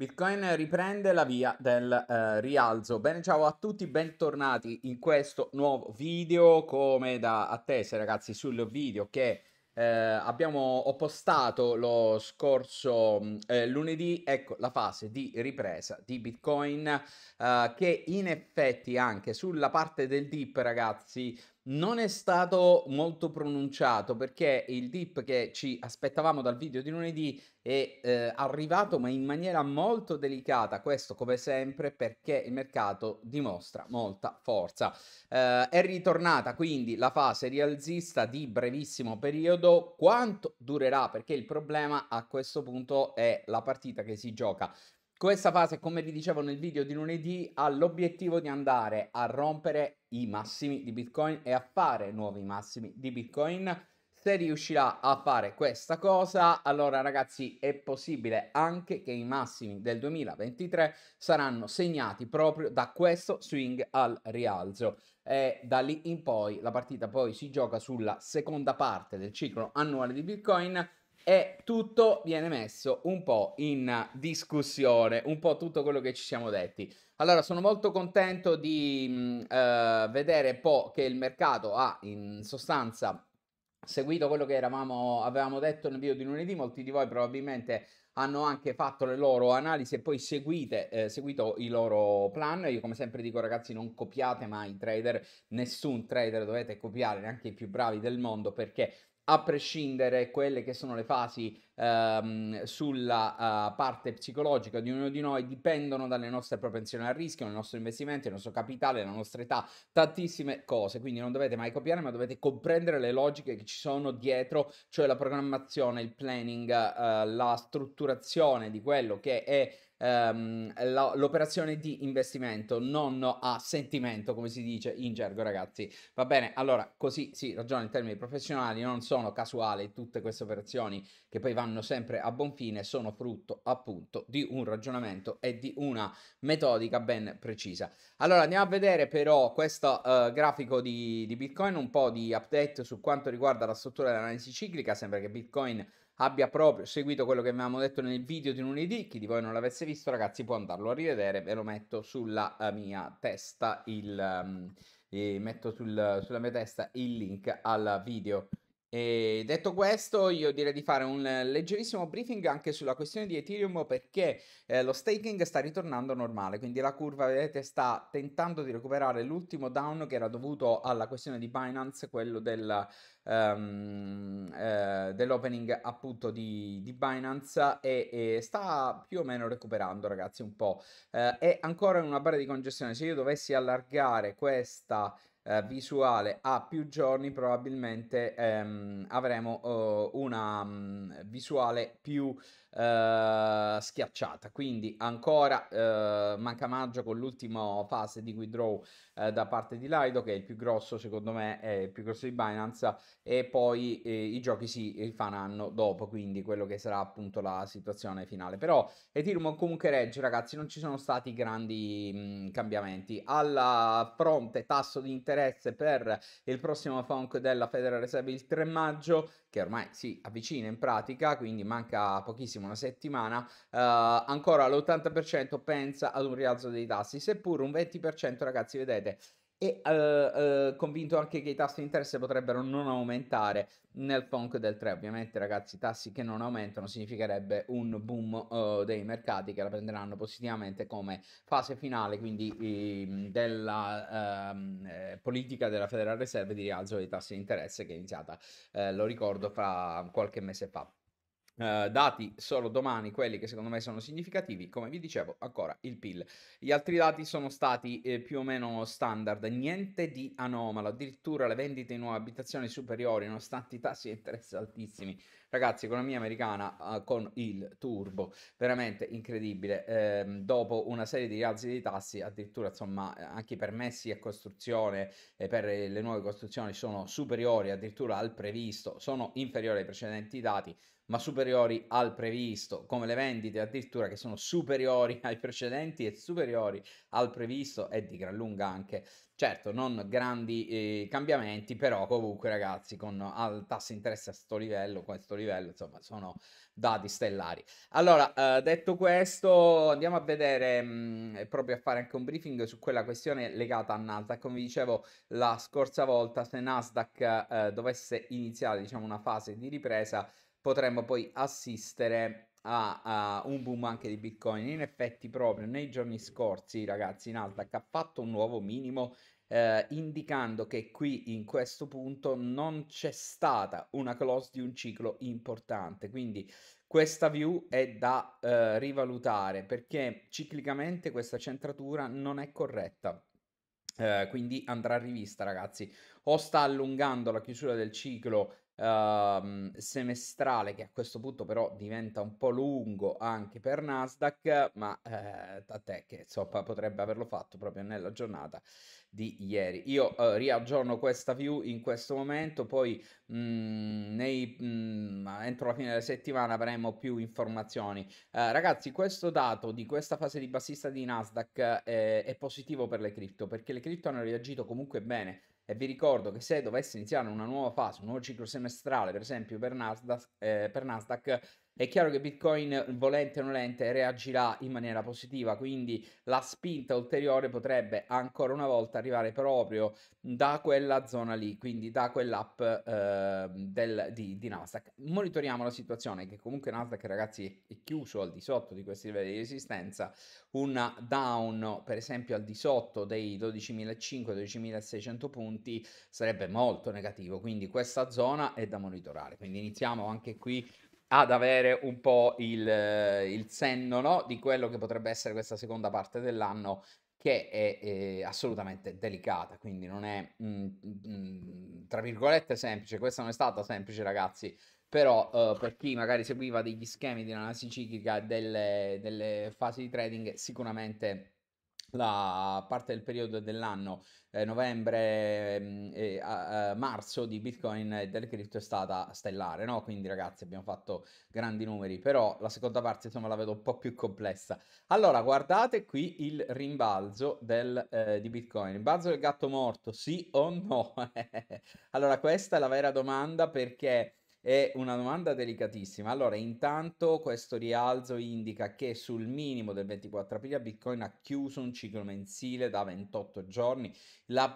Bitcoin riprende la via del eh, rialzo. Bene, ciao a tutti, bentornati in questo nuovo video. Come da attese, ragazzi, sul video che eh, abbiamo postato lo scorso mm, eh, lunedì, ecco la fase di ripresa di Bitcoin eh, che in effetti anche sulla parte del dip, ragazzi, non è stato molto pronunciato perché il dip che ci aspettavamo dal video di lunedì è eh, arrivato ma in maniera molto delicata, questo come sempre perché il mercato dimostra molta forza. Eh, è ritornata quindi la fase rialzista di brevissimo periodo, quanto durerà perché il problema a questo punto è la partita che si gioca questa fase, come vi dicevo nel video di lunedì, ha l'obiettivo di andare a rompere i massimi di Bitcoin e a fare nuovi massimi di Bitcoin. Se riuscirà a fare questa cosa, allora ragazzi è possibile anche che i massimi del 2023 saranno segnati proprio da questo swing al rialzo e da lì in poi la partita poi si gioca sulla seconda parte del ciclo annuale di Bitcoin e tutto viene messo un po' in discussione, un po' tutto quello che ci siamo detti. Allora, sono molto contento di mm, eh, vedere po' che il mercato ha in sostanza seguito quello che eravamo, avevamo detto nel video di lunedì, molti di voi probabilmente hanno anche fatto le loro analisi e poi seguite, eh, seguito i loro plan. Io come sempre dico ragazzi non copiate mai i trader, nessun trader dovete copiare, neanche i più bravi del mondo perché a prescindere quelle che sono le fasi ehm, sulla uh, parte psicologica di ognuno di noi, dipendono dalle nostre propensioni al rischio, dal nostro investimento, il nostro capitale, la nostra età, tantissime cose. Quindi non dovete mai copiare, ma dovete comprendere le logiche che ci sono dietro, cioè la programmazione, il planning, uh, la strutturazione di quello che è ehm, la, l'operazione di investimento, non a sentimento, come si dice in gergo, ragazzi. Va bene, allora così si sì, ragiona in termini professionali, non sono casuali tutte queste operazioni che poi vanno sempre a buon fine, sono frutto appunto di un ragionamento e di una metodica ben precisa. Allora andiamo a vedere però questo eh, grafico di, di Bitcoin, un po' di update su quanto riguarda la struttura dell'analisi ciclica, sembra che Bitcoin abbia proprio seguito quello che avevamo detto nel video di lunedì. Chi di voi non l'avesse visto, ragazzi, può andarlo a rivedere. Ve lo metto sulla eh, mia testa il. Um, metto sul, sulla mia testa il link al video e detto questo, io direi di fare un leggerissimo briefing anche sulla questione di Ethereum perché eh, lo staking sta ritornando normale, quindi la curva, vedete, sta tentando di recuperare l'ultimo down che era dovuto alla questione di Binance, quello del, um, eh, dell'opening appunto di, di Binance e, e, sta più o meno recuperando ragazzi un po'. Eh, è ancora in una barra di congestione, se io dovessi allargare questa eh, visuale a più giorni probabilmente ehm, avremo eh, una um, visuale più eh, schiacciata. Quindi ancora eh, manca maggio con l'ultima fase di withdraw eh, da parte di Lido, che è il più grosso, secondo me, è il più grosso di Binance, e poi eh, i giochi si rifaranno dopo, quindi quello che sarà appunto la situazione finale. Però Ethereum comunque regge, ragazzi, non ci sono stati grandi mh, mm, cambiamenti. Alla fronte tasso di interesse per il prossimo funk della Federal Reserve il 3 maggio, che ormai si avvicina in pratica, quindi manca pochissimo massimo una settimana, eh, ancora l'80% pensa ad un rialzo dei tassi, seppur un 20% ragazzi vedete e uh, uh, convinto anche che i tassi di interesse potrebbero non aumentare nel funk del 3 ovviamente ragazzi i tassi che non aumentano significherebbe un boom uh, dei mercati che la prenderanno positivamente come fase finale quindi ehm, della ehm, politica della Federal Reserve di rialzo dei tassi di interesse che è iniziata lo ricordo fra qualche mese fa Uhm, dati solo domani, quelli che secondo me sono significativi, come vi dicevo, ancora il PIL. Gli altri dati sono stati eh, più o meno standard, niente di anomalo, addirittura le vendite in nuove abitazioni superiori, nonostante i tassi di interesse altissimi. Ragazzi, economia americana uh, con il turbo, veramente incredibile. Eh, dopo una serie di rialzi dei tassi, addirittura insomma anche i permessi a costruzione eh, per le nuove costruzioni sono superiori addirittura al previsto, sono inferiori ai precedenti dati ma superiori al previsto, come le vendite addirittura che sono superiori ai precedenti e superiori al previsto e di gran lunga anche. Certo, non grandi eh, cambiamenti, però comunque ragazzi con al tasso interesse a sto livello, questo livello, insomma, sono dati stellari. Allora, eh, detto questo, andiamo a vedere mh, mm, proprio a fare anche un briefing su quella questione legata a Nasdaq. Come vi dicevo la scorsa volta, se Nasdaq eh, dovesse iniziare, diciamo, una fase di ripresa potremmo poi assistere a, a, un boom anche di Bitcoin. In effetti proprio nei giorni scorsi, ragazzi, Nasdaq ha fatto un nuovo minimo eh, indicando che qui in questo punto non c'è stata una close di un ciclo importante. Quindi questa view è da eh, rivalutare perché ciclicamente questa centratura non è corretta. Eh, quindi andrà rivista, ragazzi. O sta allungando la chiusura del ciclo Ehm, semestrale che a questo punto però diventa un po' lungo anche per Nasdaq, ma eh, a te che insomma potrebbe averlo fatto proprio nella giornata di ieri. Io uh, riaggiorno questa view in questo momento, poi mh, mm, nei, mh, mm, entro la fine della settimana avremo più informazioni. Uh, ragazzi, questo dato di questa fase di bassista di Nasdaq eh, è positivo per le cripto perché le cripto hanno reagito comunque bene e vi ricordo che se dovesse iniziare una nuova fase, un nuovo ciclo semestrale, per esempio per Nasdaq, eh, per Nasdaq è chiaro che Bitcoin, volente o nolente, reagirà in maniera positiva, quindi la spinta ulteriore potrebbe ancora una volta arrivare proprio da quella zona lì, quindi da quell'app eh, del, di, di, Nasdaq. Monitoriamo la situazione, che comunque Nasdaq, ragazzi, è chiuso al di sotto di questi livelli di resistenza. Un down, per esempio, al di sotto dei 12.500-12.600 punti sarebbe molto negativo, quindi questa zona è da monitorare. Quindi iniziamo anche qui ad avere un po' il, eh, il senno no? di quello che potrebbe essere questa seconda parte dell'anno che è, è eh, assolutamente delicata, quindi non è, mh, mm, mh, mm, mm, tra virgolette, semplice. Questa non è stata semplice, ragazzi, però eh, per chi magari seguiva degli schemi di analisi ciclica delle, delle fasi di trading, sicuramente la parte del periodo dell'anno eh, novembre mm, e eh, eh, marzo di Bitcoin e delle cripto è stata stellare, no? Quindi ragazzi abbiamo fatto grandi numeri, però la seconda parte insomma la vedo un po' più complessa. Allora guardate qui il rimbalzo del, eh, di Bitcoin, rimbalzo del gatto morto, sì o no? allora questa è la vera domanda perché è una domanda delicatissima. Allora, intanto questo rialzo indica che sul minimo del 24 aprile Bitcoin ha chiuso un ciclo mensile da 28 giorni,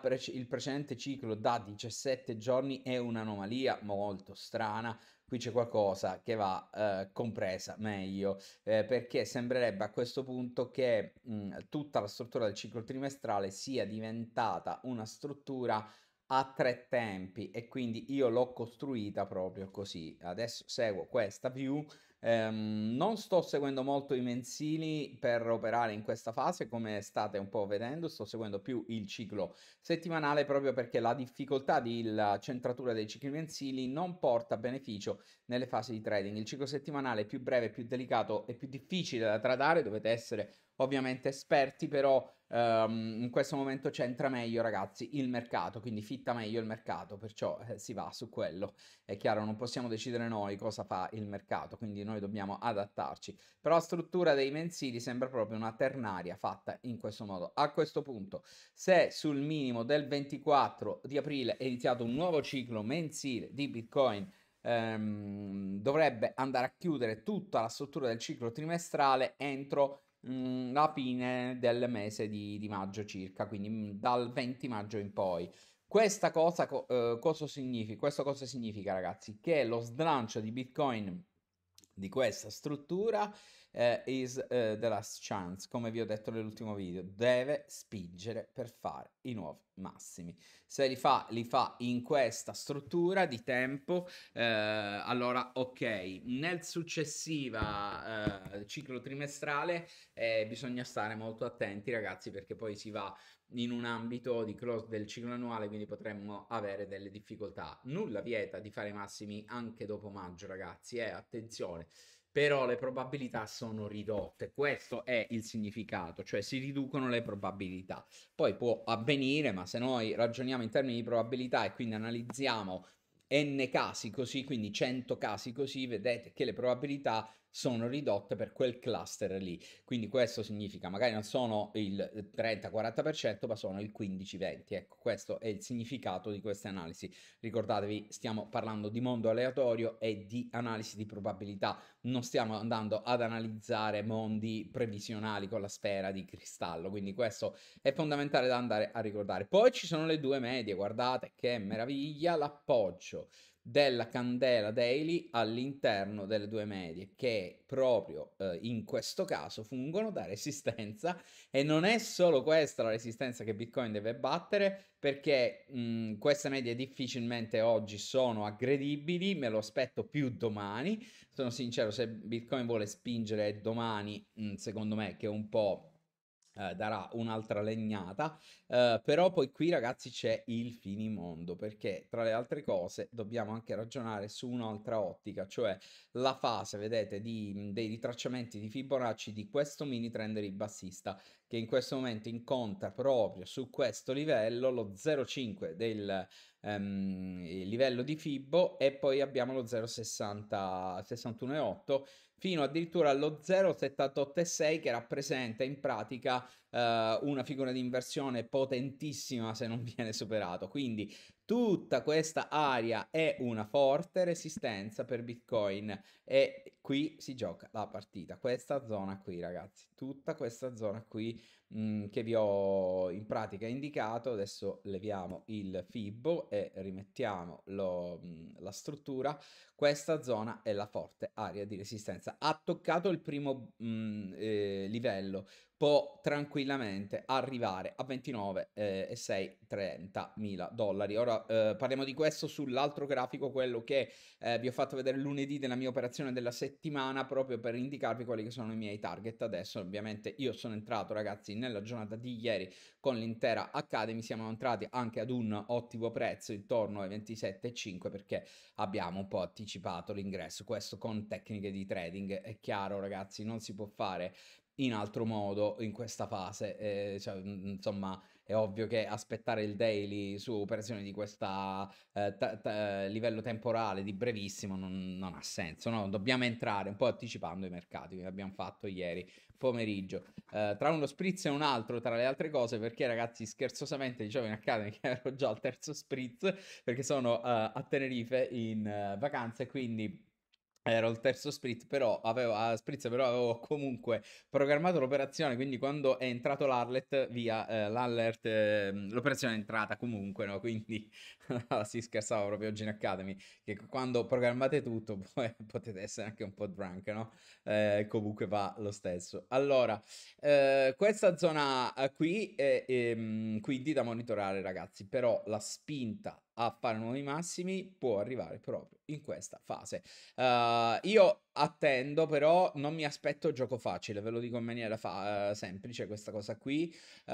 pre- il precedente ciclo da 17 giorni è un'anomalia molto strana, qui c'è qualcosa che va eh, compresa meglio, eh, perché sembrerebbe a questo punto che mh, mm, tutta la struttura del ciclo trimestrale sia diventata una struttura a tre tempi e quindi io l'ho costruita proprio così. Adesso seguo questa view. Um, non sto seguendo molto i mensili per operare in questa fase, come state un po' vedendo, sto seguendo più il ciclo settimanale proprio perché la difficoltà della centratura dei cicli mensili non porta beneficio nelle fasi di trading. Il ciclo settimanale è più breve, più delicato e più difficile da tradare, dovete essere ovviamente esperti, però um, in questo momento c'entra meglio ragazzi il mercato, quindi fitta meglio il mercato, perciò eh, si va su quello. È chiaro, non possiamo decidere noi cosa fa il mercato, quindi noi dobbiamo adattarci. Però la struttura dei mensili sembra proprio una ternaria fatta in questo modo. A questo punto, se sul minimo del 24 di aprile è iniziato un nuovo ciclo mensile di Bitcoin, ehm, dovrebbe andare a chiudere tutta la struttura del ciclo trimestrale entro la mm, fine del mese di, di maggio circa, quindi mm, dal 20 maggio in poi. Questa cosa, co- eh, cosa significa? Questo cosa significa, ragazzi? Che lo slancio di Bitcoin di questa struttura eh, is eh, the last chance, come vi ho detto nell'ultimo video, deve spingere per fare i nuovi massimi. Se li fa, li fa in questa struttura di tempo, eh, allora ok, nel successivo eh, ciclo trimestrale eh, bisogna stare molto attenti ragazzi perché poi si va in un ambito di close del ciclo annuale, quindi potremmo avere delle difficoltà. Nulla vieta di fare massimi anche dopo maggio, ragazzi, eh, attenzione però le probabilità sono ridotte. Questo è il significato, cioè si riducono le probabilità. Poi può avvenire, ma se noi ragioniamo in termini di probabilità e quindi analizziamo n casi così, quindi 100 casi così, vedete che le probabilità sono ridotte per quel cluster lì. Quindi questo significa magari non sono il 30-40%, ma sono il 15-20. Ecco, questo è il significato di queste analisi. Ricordatevi, stiamo parlando di mondo aleatorio e di analisi di probabilità. Non stiamo andando ad analizzare mondi previsionali con la sfera di cristallo, quindi questo è fondamentale da andare a ricordare. Poi ci sono le due medie, guardate che meraviglia l'appoggio della candela daily all'interno delle due medie che proprio eh, in questo caso fungono da resistenza e non è solo questa la resistenza che Bitcoin deve battere perché mh, mm, queste medie difficilmente oggi sono aggredibili, me lo aspetto più domani, sono sincero se Bitcoin vuole spingere domani mh, mm, secondo me che è un po' Eh, darà un'altra legnata, eh, però poi qui ragazzi c'è il finimondo perché tra le altre cose dobbiamo anche ragionare su un'altra ottica, cioè la fase, vedete, di, dei ritracciamenti di Fibonacci di questo mini trend ribassista che in questo momento incontra proprio su questo livello lo 0,5 del ehm, livello di Fibo e poi abbiamo lo 0,61,8 fino addirittura allo 0,786 che rappresenta in pratica eh, una figura di inversione potentissima se non viene superato. Quindi tutta questa area è una forte resistenza per Bitcoin e qui si gioca la partita. Questa zona qui, ragazzi, tutta questa zona qui mh, mm, che vi ho in pratica indicato. Adesso leviamo il fibo e rimettiamo lo, mh, mm, la struttura. Questa zona è la forte area di resistenza. Ha toccato il primo mh, mm, eh, livello, può tranquillamente arrivare a 29,630 eh, mila dollari. Ora eh, parliamo di questo sull'altro grafico, quello che eh, vi ho fatto vedere lunedì della mia operazione della settimana, proprio per indicarvi quali sono i miei target. Adesso ovviamente io sono entrato ragazzi nella giornata di ieri con l'intera Academy, siamo entrati anche ad un ottimo prezzo intorno ai 27,5 perché abbiamo un po' anticipato l'ingresso, questo con tecniche di trading. È chiaro ragazzi, non si può fare in altro modo in questa fase. Eh, cioè, insomma, è ovvio che aspettare il daily su operazioni di questo eh, t- t- livello temporale di brevissimo non, non ha senso. No? Dobbiamo entrare un po' anticipando i mercati che abbiamo fatto ieri pomeriggio. Eh, tra uno spritz e un altro, tra le altre cose, perché ragazzi, scherzosamente dicevo in Academy che ero già al terzo spritz perché sono eh, a Tenerife in eh, vacanza e quindi Ero il terzo split, però avevo, a spritz, però avevo comunque programmato l'operazione, quindi quando è entrato l'Arlet, via eh, l'alert, eh, l'operazione è entrata comunque, no? Quindi si scherzava proprio oggi in Academy, che quando programmate tutto poi potete essere anche un po' drunk, no? Eh, comunque va lo stesso. Allora, eh, questa zona eh, qui è, è ehm, quindi da monitorare ragazzi, però la spinta a fare nuovi massimi può arrivare proprio in questa fase. Uh, io attendo però, non mi aspetto gioco facile, ve lo dico in maniera fa- eh, semplice questa cosa qui, uh,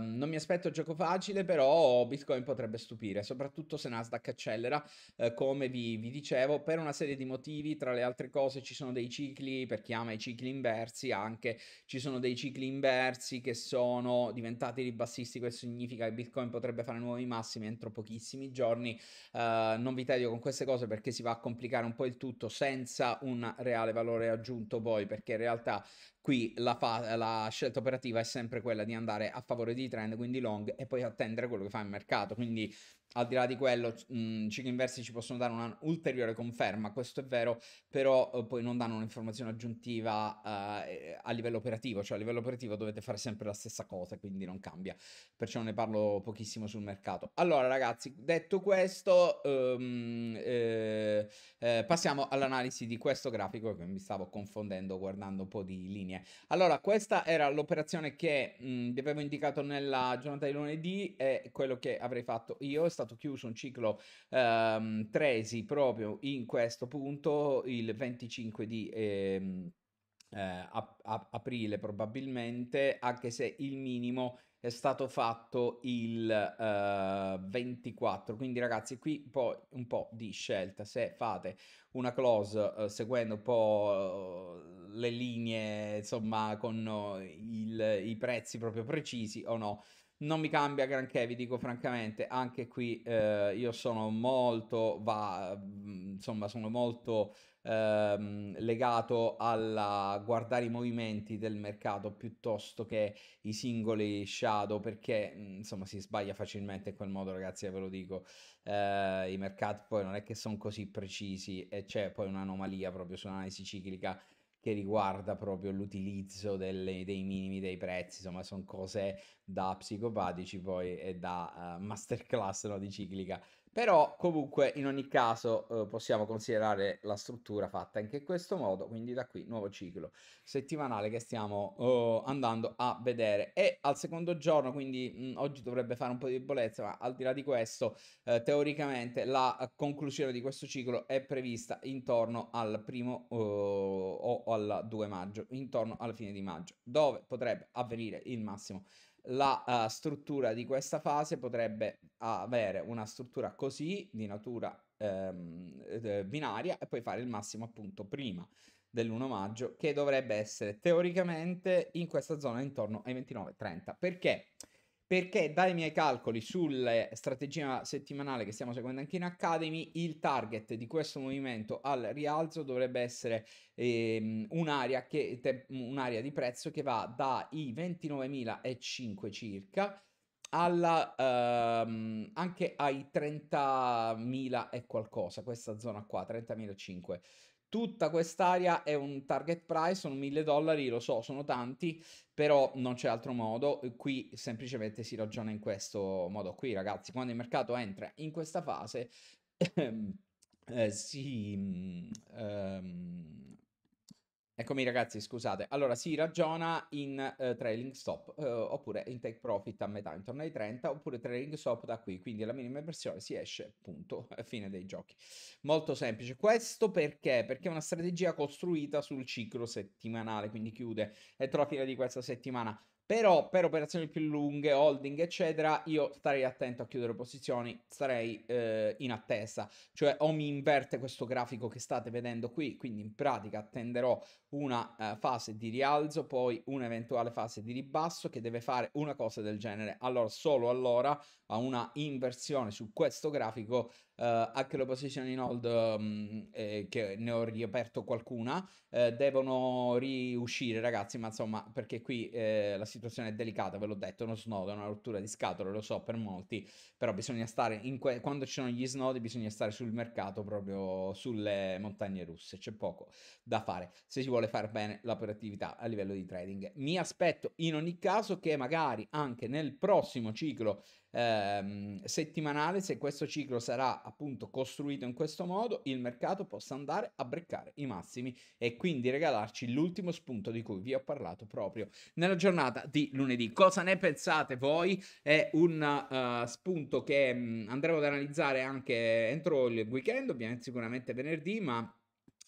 non mi aspetto gioco facile però Bitcoin potrebbe stupire, soprattutto se Nasdaq accelera, uh, come vi, vi, dicevo, per una serie di motivi, tra le altre cose ci sono dei cicli, per chi ama i cicli inversi anche, ci sono dei cicli inversi che sono diventati ribassisti, questo significa che Bitcoin potrebbe fare nuovi massimi entro pochissimi giorni. Uh, non vi tedio con queste cose perché si va a complicare un po' il tutto senza un reale valore aggiunto poi, perché in realtà qui la, fa- la, scelta operativa è sempre quella di andare a favore di trend, quindi long, e poi attendere quello che fa il mercato. Quindi al di là di quello, mh, mhmm, Chico Inversi ci possono dare un'ulteriore conferma, questo è vero, però eh, poi non danno un'informazione aggiuntiva uh, a livello operativo, cioè a livello operativo dovete fare sempre la stessa cosa, quindi non cambia, perciò ne parlo pochissimo sul mercato. Allora ragazzi, detto questo, um, eh, eh, passiamo all'analisi di questo grafico che mi stavo confondendo guardando un po' di linee. Allora, questa era l'operazione che mh, mhmm, vi avevo indicato nella giornata di lunedì e quello che avrei fatto io stato chiuso un ciclo ehm, Tresi proprio in questo punto, il 25 di... Ehm, eh, ap- ap- aprile probabilmente, anche se il minimo è stato fatto il eh, 24. Quindi ragazzi, qui poi un po' di scelta. Se fate una close eh, seguendo un po' eh, le linee, insomma, con eh, il, i prezzi proprio precisi o no, non mi cambia granché, vi dico francamente, anche qui eh, io sono molto, va, mm, insomma, sono molto ehm, legato a guardare i movimenti del mercato piuttosto che i singoli shadow, perché mm, insomma si sbaglia facilmente in quel modo, ragazzi, eh, ve lo dico. Eh, I mercati poi non è che sono così precisi e c'è poi un'anomalia proprio sull'analisi ciclica che riguarda proprio l'utilizzo delle, dei minimi dei prezzi, insomma sono cose da psicopatici poi e da uh, masterclass no, di ciclica però comunque in ogni caso eh, possiamo considerare la struttura fatta anche in questo modo, quindi da qui nuovo ciclo settimanale che stiamo oh, andando a vedere. E al secondo giorno, quindi mh, mm, oggi dovrebbe fare un po' di debolezza, ma al di là di questo, eh, teoricamente la eh, conclusione di questo ciclo è prevista intorno al primo oh, o al 2 maggio, intorno alla fine di maggio, dove potrebbe avvenire il massimo la uh, struttura di questa fase potrebbe avere una struttura così di natura ehm, eh, binaria e poi fare il massimo appunto prima dell'1 maggio che dovrebbe essere teoricamente in questa zona intorno ai 29-30 perché perché dai miei calcoli sulla strategia settimanale che stiamo seguendo anche in Academy, il target di questo movimento al rialzo dovrebbe essere ehm, un'area, che, te, un'area di prezzo che va dai 29.005 circa alla, ehm, anche ai 30.000 e qualcosa, questa zona qua, 30.005. Tutta quest'area è un target price, sono 1000 dollari, lo so, sono tanti, però non c'è altro modo. Qui semplicemente si ragiona in questo modo qui, ragazzi. Quando il mercato entra in questa fase, ehm, eh, si, mm, ehm, Eccomi ragazzi, scusate. Allora si ragiona in eh, trailing stop eh, oppure in take profit a metà intorno ai 30 oppure trailing stop da qui, quindi alla minima inversione si esce, punto, fine dei giochi. Molto semplice. Questo perché? Perché è una strategia costruita sul ciclo settimanale, quindi chiude entro la fine di questa settimana. Però per operazioni più lunghe, holding, eccetera, io starei attento a chiudere posizioni, starei eh, in attesa. Cioè o mi inverte questo grafico che state vedendo qui, quindi in pratica attenderò una eh, fase di rialzo, poi un'eventuale fase di ribasso che deve fare una cosa del genere. Allora, solo allora a una inversione su questo grafico eh, anche la position in hold um, eh, che ne ho riaperto qualcuna eh, devono riuscire ragazzi ma insomma perché qui eh, la situazione è delicata ve l'ho detto uno snodo è una rottura di scatole lo so per molti però bisogna stare in que- quando ci sono gli snodi bisogna stare sul mercato proprio sulle montagne russe c'è poco da fare se si vuole fare bene l'operatività a livello di trading mi aspetto in ogni caso che magari anche nel prossimo ciclo ehm, settimanale, se questo ciclo sarà appunto costruito in questo modo, il mercato possa andare a breccare i massimi e quindi regalarci l'ultimo spunto di cui vi ho parlato proprio nella giornata di lunedì. Cosa ne pensate voi? È un uh, spunto che mh, mm, andremo ad analizzare anche entro il weekend, ovviamente sicuramente venerdì, ma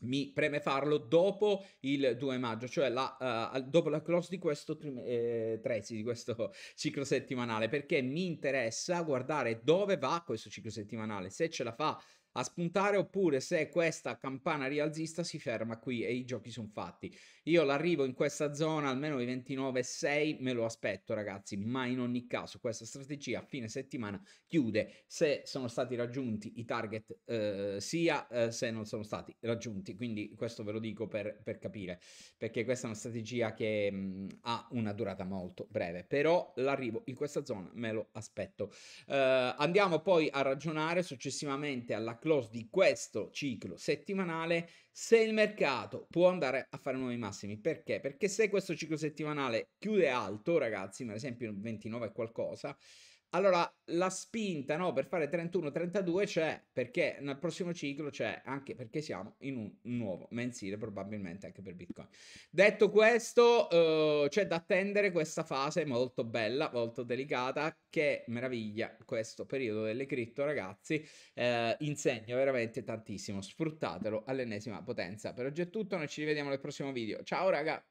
mi preme farlo dopo il 2 maggio, cioè la, uh, dopo la close di questo, trim- eh, tresi, di questo ciclo settimanale, perché mi interessa guardare dove va questo ciclo settimanale, se ce la fa a spuntare oppure se questa campana rialzista si ferma qui e i giochi sono fatti. Io l'arrivo in questa zona almeno i 29,6 me lo aspetto ragazzi, ma in ogni caso questa strategia a fine settimana chiude se sono stati raggiunti i target eh, sia eh, se non sono stati raggiunti, quindi questo ve lo dico per, per capire, perché questa è una strategia che mh, mm, ha una durata molto breve, però l'arrivo in questa zona me lo aspetto. Eh, andiamo poi a ragionare successivamente alla classifica close di questo ciclo settimanale se il mercato può andare a fare nuovi massimi. Perché? Perché se questo ciclo settimanale chiude alto, ragazzi, per esempio 29 e qualcosa, allora, la spinta no, per fare 31-32 c'è, perché nel prossimo ciclo c'è, anche perché siamo in un nuovo mensile, probabilmente anche per Bitcoin. Detto questo, eh, c'è da attendere questa fase molto bella, molto delicata, che meraviglia questo periodo delle cripto, ragazzi. Eh, insegno veramente tantissimo, sfruttatelo all'ennesima potenza. Per oggi è tutto, noi ci rivediamo nel prossimo video. Ciao, raga!